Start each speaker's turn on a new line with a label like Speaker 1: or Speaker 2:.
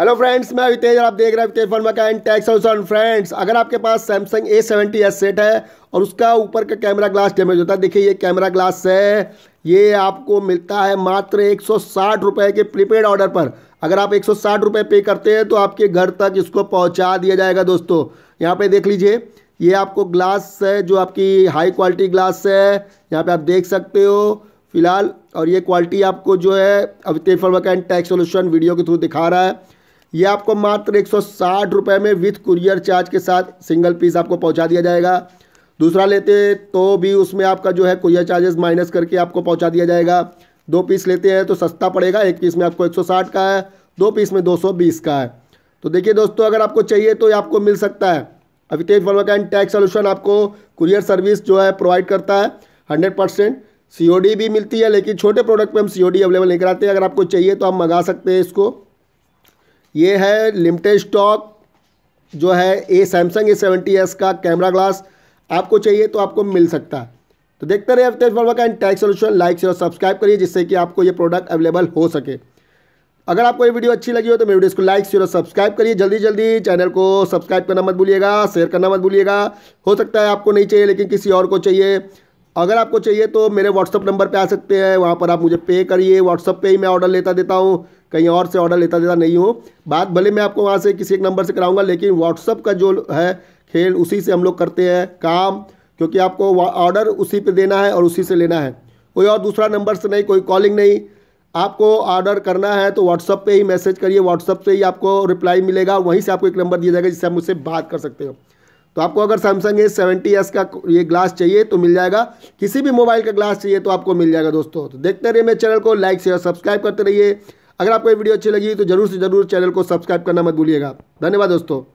Speaker 1: hello friends मैं अभी तेज आप देख रहे हैं अभितेज फॉर मका टैक्स हाउसन फ्रेंड्स अगर आपके पास Samsung A seventy S set है और उसका ऊपर का कैमरा ग्लास डैमेज होता है देखिए ये कैमरा ग्लास है ये आपको मिलता है मात्र एक सौ के प्रीपेड ऑर्डर पर अगर आप एक सौ पे करते हैं तो आपके घर तक इसको पहुँचा दिया जाएगा दोस्तों यहाँ पर देख लीजिए ये आपको ग्लास है जो आपकी हाई क्वालिटी ग्लास है यहाँ पर आप देख सकते हो फिलहाल और ये क्वालिटी आपको जो है अभी फॉर मका टैक्स सोल्यूशन वीडियो के थ्रू दिखा रहा है ये आपको मात्र एक सौ में विथ कुरियर चार्ज के साथ सिंगल पीस आपको पहुँचा दिया जाएगा दूसरा लेते हैं तो भी उसमें आपका जो है कुरियर चार्जेस माइनस करके आपको पहुँचा दिया जाएगा दो पीस लेते हैं तो सस्ता पड़ेगा एक पीस में आपको 160 का है दो पीस में 220 का है तो देखिए दोस्तों अगर आपको चाहिए तो ये आपको मिल सकता है अवितेज वर्मा का टैक्स सोल्यूशन आपको कुरियर सर्विस जो है प्रोवाइड करता है हंड्रेड परसेंट सी भी मिलती है लेकिन छोटे प्रोडक्ट पे हम सी अवेलेबल नहीं कराते हैं अगर आपको चाहिए तो आप मंगा सकते हैं इसको ये है लिमिटेड स्टॉक जो है A Samsung A seventy S का कैमरा ग्लास आपको चाहिए तो आपको मिल सकता है तो देखते रहे अवतेश वर्मा का and tax solution like share subscribe करिए जिससे कि आपको ये प्रोडक्ट अवेलेबल हो सके अगर आपको ये वीडियो अच्छी लगी हो तो मेरे वीडियो इसको लाइक शेयर और सब्सक्राइब करिए जल्दी जल्दी चैनल को सब्सक्राइब करना मत भूलिएगा शेयर करना मत भूलिएगा हो सकता है आपको नहीं चाहिए लेकिन किसी और को चाहिए अगर आपको चाहिए तो मेरे व्हाट्सअप नंबर पे आ सकते हैं वहाँ पर आप मुझे पे करिए व्हाट्सअप पे ही मैं ऑर्डर लेता देता हूँ कहीं और से ऑर्डर लेता देता नहीं हूँ बात भले मैं आपको वहाँ से किसी एक नंबर से कराऊंगा लेकिन व्हाट्सअप का जो है खेल उसी से हम लोग करते हैं काम क्योंकि आपको ऑर्डर उसी पर देना है और उसी से लेना है कोई और दूसरा नंबर से नहीं कोई कॉलिंग नहीं आपको ऑर्डर करना है तो व्हाट्सअप पे ही मैसेज करिए व्हाट्सअप से ही आपको रिप्लाई मिलेगा वहीं से आपको एक नंबर दिया जाएगा जिससे आप मुझसे बात कर सकते हो तो आपको अगर सैमसंग ए सेवेंटी एस का ये ग्लास चाहिए तो मिल जाएगा किसी भी मोबाइल का ग्लास चाहिए तो आपको मिल जाएगा दोस्तों तो देखते रहिए मेरे चैनल को लाइक शेयर सब्सक्राइब करते रहिए अगर आपको ये वीडियो अच्छी लगी तो जरूर से जरूर चैनल को सब्सक्राइब करना मत भूलिएगा धन्यवाद दोस्तों